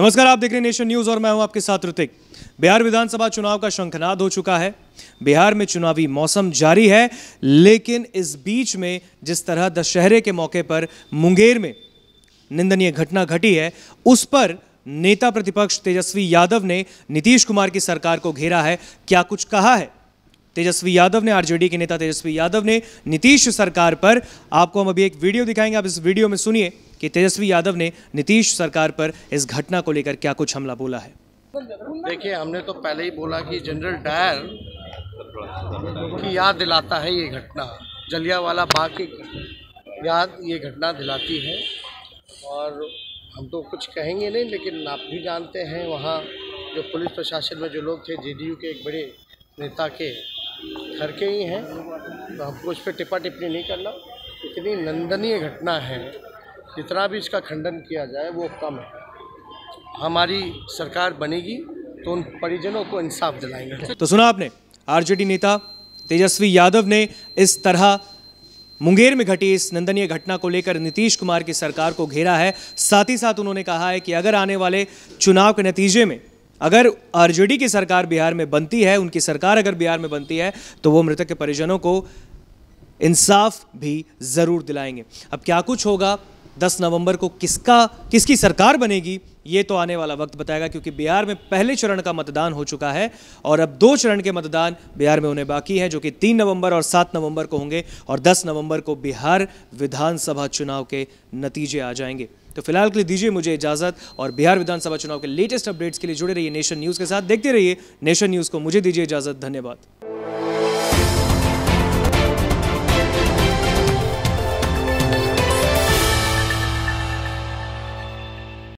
नमस्कार आप देख रहे हैं नेशन न्यूज और मैं हूं आपके साथ ऋतिक बिहार विधानसभा चुनाव का शंखनाद हो चुका है बिहार में चुनावी मौसम जारी है लेकिन इस बीच में जिस तरह दशहरे के मौके पर मुंगेर में निंदनीय घटना घटी है उस पर नेता प्रतिपक्ष तेजस्वी यादव ने नीतीश कुमार की सरकार को घेरा है क्या कुछ कहा है तेजस्वी यादव ने आरजेडी के नेता तेजस्वी यादव ने नीतीश सरकार पर आपको हम अभी एक वीडियो दिखाएंगे आप इस वीडियो में सुनिए कि तेजस्वी यादव ने नीतीश सरकार पर इस घटना को लेकर क्या कुछ हमला बोला है देखिए हमने तो पहले ही बोला कि जनरल डायर की याद दिलाता है ये घटना जलियावाला बाग की याद ये घटना दिलाती है और हम तो कुछ कहेंगे नहीं लेकिन आप भी जानते हैं वहाँ जो पुलिस प्रशासन में जो लोग थे जेडीयू के एक बड़े नेता के घर के ही हैं तो हमको उस पर टिप्पा टिप्पणी नहीं करना इतनी नंदनीय घटना है जितना भी इसका खंडन किया जाए वो कम है हमारी सरकार बनेगी तो उन परिजनों को इंसाफ दिलाएंगे तो सुना आपने आरजेडी नेता तेजस्वी यादव ने इस तरह मुंगेर में घटी इस निंदनीय घटना को लेकर नीतीश कुमार की सरकार को घेरा है साथ ही साथ उन्होंने कहा है कि अगर आने वाले चुनाव के नतीजे में अगर आरजेडी की सरकार बिहार में बनती है उनकी सरकार अगर बिहार में बनती है तो वो मृतक के परिजनों को इंसाफ भी ज़रूर दिलाएंगे अब क्या कुछ होगा दस नवंबर को किसका किसकी सरकार बनेगी ये तो आने वाला वक्त बताएगा क्योंकि बिहार में पहले चरण का मतदान हो चुका है और अब दो चरण के मतदान बिहार में होने बाकी हैं जो कि तीन नवंबर और सात नवंबर को होंगे और दस नवंबर को बिहार विधानसभा चुनाव के नतीजे आ जाएंगे तो फिलहाल के लिए दीजिए मुझे इजाजत और बिहार विधानसभा चुनाव के लेटेस्ट अपडेट्स के लिए जुड़े रहिए नेशन न्यूज़ के साथ देखते रहिए नेशन न्यूज़ को मुझे दीजिए इजाजत धन्यवाद